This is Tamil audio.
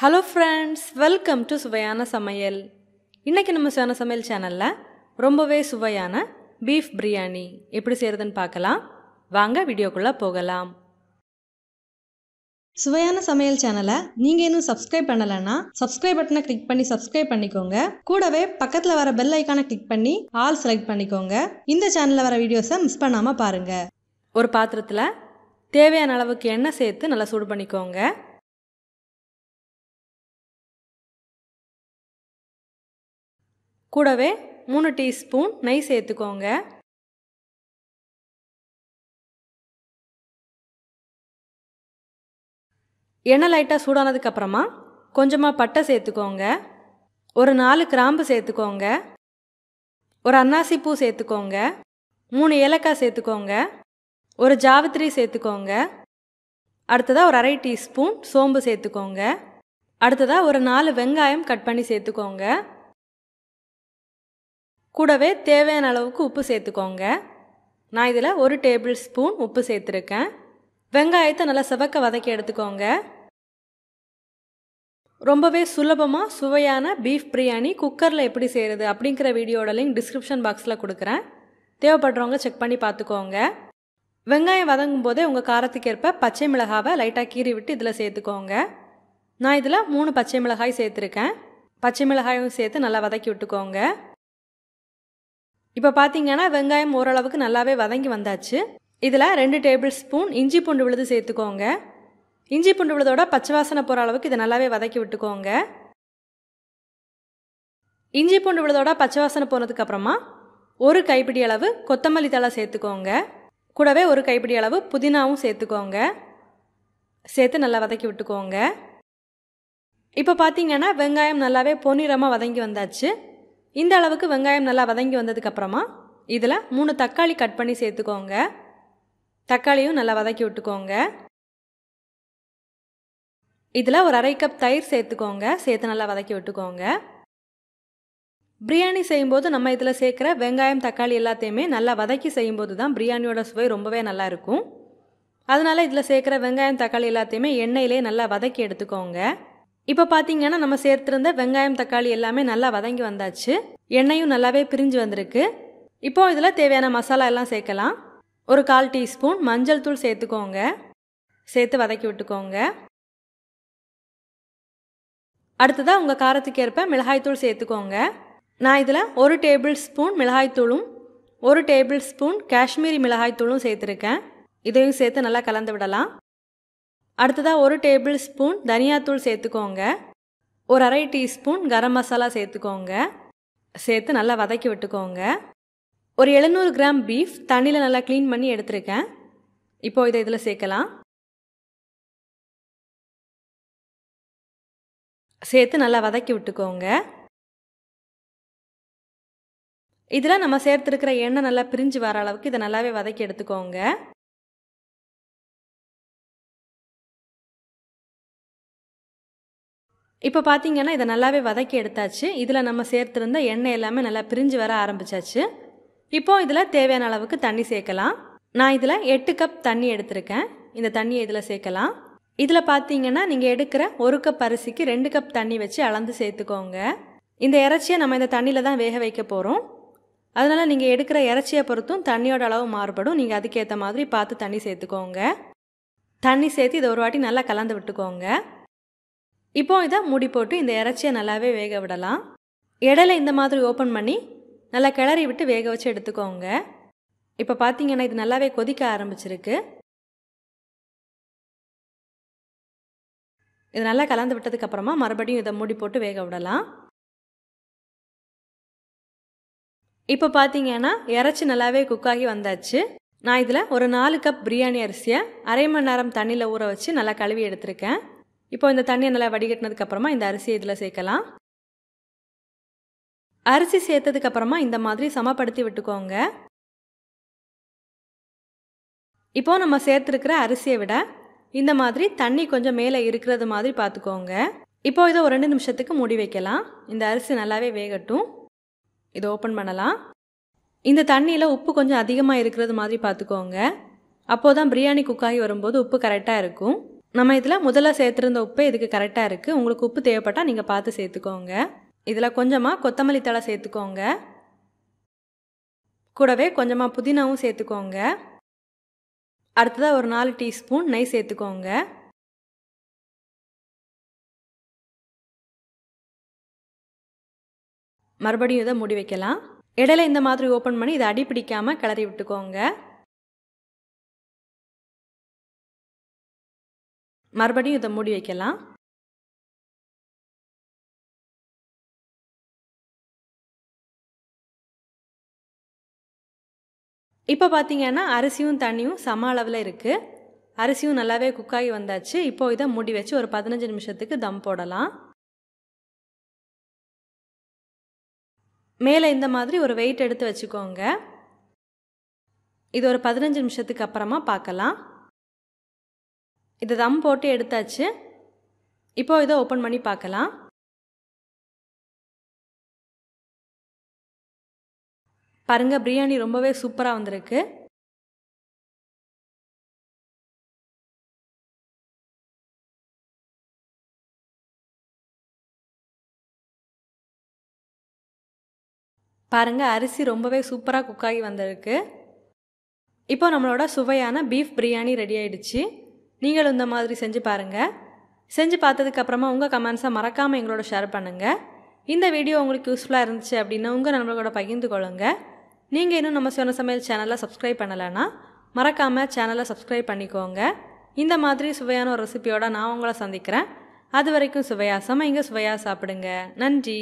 ஹலோ ஃப்ரெண்ட்ஸ் வெல்கம் டு சுவையான சமையல் இன்றைக்கி நம்ம சுவையான சமையல் சேனலில் ரொம்பவே சுவையான பீஃப் பிரியாணி எப்படி செய்கிறதுன்னு பார்க்கலாம் வாங்க வீடியோக்குள்ளே போகலாம் சுவையான சமையல் சேனலை நீங்கள் இன்னும் சப்ஸ்கிரைப் பண்ணலைன்னா சப்ஸ்கிரைப் பட்டனை கிளிக் பண்ணி சப்ஸ்கிரைப் பண்ணிக்கோங்க கூடவே பக்கத்தில் வர பெல் ஐக்கானை கிளிக் பண்ணி ஆல் செலக்ட் பண்ணிக்கோங்க இந்த சேனலில் வர வீடியோஸை மிஸ் பண்ணாமல் பாருங்கள் ஒரு பாத்திரத்தில் தேவையான அளவுக்கு எண்ணெய் சேர்த்து நல்லா சூடு பண்ணிக்கோங்க கூடவே மூணு டீஸ்பூன் நெய் சேர்த்துக்கோங்க எண்ணெய் லைட்டாக சூடானதுக்கப்புறமா கொஞ்சமாக பட்டை சேர்த்துக்கோங்க ஒரு நாலு கிராம்பு சேர்த்துக்கோங்க ஒரு அன்னாசி பூ சேர்த்துக்கோங்க மூணு ஏலக்காய் சேர்த்துக்கோங்க ஒரு ஜாவித்ரி சேர்த்துக்கோங்க அடுத்ததாக ஒரு அரை டீஸ்பூன் சோம்பு சேர்த்துக்கோங்க அடுத்ததாக ஒரு நாலு வெங்காயம் கட் பண்ணி சேர்த்துக்கோங்க கூடவே தேவையான அளவுக்கு உப்பு சேர்த்துக்கோங்க நான் இதில் ஒரு டேபிள் ஸ்பூன் உப்பு சேர்த்துருக்கேன் வெங்காயத்தை நல்லா செவக்க வதக்கி எடுத்துக்கோங்க ரொம்பவே சுலபமாக சுவையான பீஃப் பிரியாணி குக்கரில் எப்படி செய்கிறது அப்படிங்கிற வீடியோட லிங்க் டிஸ்கிரிப்ஷன் பாக்ஸில் கொடுக்குறேன் தேவைப்படுறவங்க செக் பண்ணி பார்த்துக்கோங்க வெங்காயம் வதங்கும் போதே உங்கள் காரத்துக்கேற்ப பச்சை மிளகாவை லைட்டாக கீறி விட்டு இதில் சேர்த்துக்கோங்க நான் இதில் மூணு பச்சை மிளகாய் சேர்த்துருக்கேன் பச்சை மிளகாயும் சேர்த்து நல்லா வதக்கி விட்டுக்கோங்க இப்போ பார்த்தீங்கன்னா வெங்காயம் ஓரளவுக்கு நல்லாவே வதங்கி வந்தாச்சு இதில் ரெண்டு டேபிள் ஸ்பூன் இஞ்சி பூண்டு விழுது சேர்த்துக்கோங்க இஞ்சி பூண்டு விழுதோட பச்சை வாசனை போகிற அளவுக்கு இதை நல்லாவே வதக்கி விட்டுக்கோங்க இஞ்சி பூண்டு விழுதோட பச்சை வாசனை போனதுக்கப்புறமா ஒரு கைப்பிடி அளவு கொத்தமல்லி தலை சேர்த்துக்கோங்க கூடவே ஒரு கைப்பிடி அளவு புதினாவும் சேர்த்துக்கோங்க சேர்த்து நல்லா வதக்கி விட்டுக்கோங்க இப்போ பார்த்தீங்கன்னா வெங்காயம் நல்லாவே பொன்னிறமாக வதங்கி வந்தாச்சு இந்த அளவுக்கு வெங்காயம் நல்லா வதங்கி வந்ததுக்கப்புறமா இதில் மூணு தக்காளி கட் பண்ணி சேர்த்துக்கோங்க தக்காளியும் நல்லா வதக்கி விட்டுக்கோங்க இதில் ஒரு அரை கப் தயிர் சேர்த்துக்கோங்க சேர்த்து நல்லா வதக்கி விட்டுக்கோங்க பிரியாணி செய்யும்போது நம்ம இதில் சேர்க்குற வெங்காயம் தக்காளி எல்லாத்தையுமே நல்லா வதக்கி செய்யும்போது தான் பிரியாணியோட சுவை ரொம்பவே நல்லா இருக்கும் அதனால் இதில் சேர்க்குற வெங்காயம் தக்காளி எல்லாத்தையுமே எண்ணெயிலே நல்லா வதக்கி எடுத்துக்கோங்க இப்போ பார்த்தீங்கன்னா நம்ம சேர்த்துருந்த வெங்காயம் தக்காளி எல்லாமே நல்லா வதங்கி வந்தாச்சு எண்ணெயும் நல்லாவே பிரிஞ்சு வந்திருக்கு இப்போ இதில் தேவையான மசாலா எல்லாம் சேர்க்கலாம் ஒரு கால் டீஸ்பூன் மஞ்சள் தூள் சேர்த்துக்கோங்க சேர்த்து வதக்கி விட்டுக்கோங்க அடுத்ததாக உங்கள் காரத்துக்கு ஏற்ப மிளகாய்த்தூள் சேர்த்துக்கோங்க நான் இதில் ஒரு டேபிள் ஸ்பூன் மிளகாய்த்தூளும் ஒரு டேபிள் ஸ்பூன் காஷ்மீரி மிளகாய்த்தூளும் சேர்த்துருக்கேன் இதையும் சேர்த்து நல்லா கலந்து விடலாம் அடுத்ததாக ஒரு டேபிள் ஸ்பூன் தனியாத்தூள் சேர்த்துக்கோங்க ஒரு அரை டீஸ்பூன் கரம் மசாலா சேர்த்துக்கோங்க சேர்த்து நல்லா வதக்கி விட்டுக்கோங்க ஒரு எழுநூறு கிராம் பீஃப் தண்ணியில் நல்லா க்ளீன் பண்ணி எடுத்திருக்கேன் இப்போது இதை இதில் சேர்க்கலாம் சேர்த்து நல்லா வதக்கி விட்டுக்கோங்க இதில் நம்ம சேர்த்துருக்கிற எண்ணெய் நல்லா பிரிஞ்சு வர அளவுக்கு இதை நல்லாவே வதக்கி எடுத்துக்கோங்க இப்போ பார்த்தீங்கன்னா இதை நல்லாவே வதக்கி எடுத்தாச்சு இதில் நம்ம சேர்த்துருந்த எண்ணெய் எல்லாமே நல்லா பிரிஞ்சு வர ஆரம்பிச்சாச்சு இப்போது இதில் தேவையான அளவுக்கு தண்ணி சேர்க்கலாம் நான் இதில் எட்டு கப் தண்ணி எடுத்திருக்கேன் இந்த தண்ணியை இதில் சேர்க்கலாம் இதில் பார்த்தீங்கன்னா நீங்கள் எடுக்கிற ஒரு கப் அரிசிக்கு ரெண்டு கப் தண்ணி வச்சு அளந்து சேர்த்துக்கோங்க இந்த இறைச்சியை நம்ம இந்த தண்ணியில் தான் வேக வைக்க போகிறோம் அதனால் நீங்கள் எடுக்கிற இறைச்சியை பொறுத்தும் தண்ணியோட அளவு மாறுபடும் நீங்கள் அதுக்கேற்ற மாதிரி பார்த்து தண்ணி சேர்த்துக்கோங்க தண்ணி சேர்த்து இதை ஒரு வாட்டி நல்லா கலந்து விட்டுக்கோங்க இப்போ இதை மூடி போட்டு இந்த இறைச்சியை நல்லாவே வேக விடலாம் இடையில இந்த மாதிரி ஓப்பன் பண்ணி நல்லா கிளறி விட்டு வேக வச்சு எடுத்துக்கோங்க இப்போ பார்த்தீங்கன்னா இது நல்லாவே கொதிக்க ஆரம்பிச்சிருக்கு இது நல்லா கலந்து விட்டதுக்கப்புறமா மறுபடியும் இதை மூடி போட்டு வேக விடலாம் இப்போ பார்த்தீங்கன்னா இறச்சி நல்லாவே குக்காகி வந்தாச்சு நான் இதில் ஒரு நாலு கப் பிரியாணி அரிசியை அரை மணி நேரம் தண்ணியில் ஊற வச்சு நல்லா கழுவி எடுத்திருக்கேன் இப்போ இந்த தண்ணியை நல்லா வடிகட்டினதுக்கப்புறமா இந்த அரிசியை இதில் சேர்க்கலாம் அரிசி சேர்த்ததுக்கப்புறமா இந்த மாதிரி சமப்படுத்தி விட்டுக்கோங்க இப்போது நம்ம சேர்த்துருக்கிற அரிசியை விட இந்த மாதிரி தண்ணி கொஞ்சம் மேலே இருக்கிறது மாதிரி பார்த்துக்கோங்க இப்போ இதை ஒரு ரெண்டு நிமிஷத்துக்கு மூடி வைக்கலாம் இந்த அரிசி நல்லாவே வேகட்டும் இதை ஓப்பன் பண்ணலாம் இந்த தண்ணியில் உப்பு கொஞ்சம் அதிகமாக இருக்கிறது மாதிரி பார்த்துக்கோங்க அப்போது தான் பிரியாணி குக்காகி வரும்போது உப்பு கரெக்டாக இருக்கும் நம்ம இதில் முதல்ல சேர்த்துருந்த உப்பு இதுக்கு கரெக்டாக இருக்குது உங்களுக்கு உப்பு தேவைப்பட்டால் நீங்கள் பார்த்து சேர்த்துக்கோங்க இதில் கொஞ்சமாக கொத்தமல்லி தழை சேர்த்துக்கோங்க கூடவே கொஞ்சமாக புதினாவும் சேர்த்துக்கோங்க அடுத்ததாக ஒரு நாலு டீஸ்பூன் நெய் சேர்த்துக்கோங்க மறுபடியும் இதை மூடி வைக்கலாம் இடையில இந்த மாதிரி ஓப்பன் பண்ணி இதை அடி கிளறி விட்டுக்கோங்க மறுபடியும் இதை மூடி வைக்கலாம் இப்போ பார்த்தீங்கன்னா அரிசியும் தண்ணியும் சம அளவில் இருக்குது அரிசியும் நல்லாவே குக்காகி வந்தாச்சு இப்போது இதை மூடி வச்சு ஒரு பதினஞ்சு நிமிஷத்துக்கு தம் போடலாம் மேலே இந்த மாதிரி ஒரு வெயிட் எடுத்து வச்சுக்கோங்க இது ஒரு பதினஞ்சு நிமிஷத்துக்கு அப்புறமா பார்க்கலாம் இது தம் போட்டு எடுத்தாச்சு இப்போது இதை ஓப்பன் பண்ணி பார்க்கலாம் பாருங்க பிரியாணி ரொம்பவே சூப்பராக வந்திருக்கு பாருங்கள் அரிசி ரொம்பவே சூப்பராக குக்காகி வந்திருக்கு இப்போ நம்மளோட சுவையான பீஃப் பிரியாணி ரெடி ஆயிடுச்சு நீங்களும் இந்த மாதிரி செஞ்சு பாருங்கள் செஞ்சு பார்த்ததுக்கப்புறமா உங்கள் கமெண்ட்ஸை மறக்காமல் எங்களோட ஷேர் பண்ணுங்கள் இந்த வீடியோ உங்களுக்கு யூஸ்ஃபுல்லாக இருந்துச்சு அப்படின்னா உங்கள் நண்பர்களோட பகிர்ந்து கொள்ளுங்கள் நீங்கள் இன்னும் நம்ம சொன்ன சமையல் சேனலில் சப்ஸ்கிரைப் பண்ணலைன்னா மறக்காமல் சேனலை சப்ஸ்கிரைப் பண்ணிக்கோங்க இந்த மாதிரி சுவையான ஒரு ரெசிபியோட நான் உங்களை சந்திக்கிறேன் அது வரைக்கும் சுவையாசமாக இங்கே சுவையாக சாப்பிடுங்க நன்றி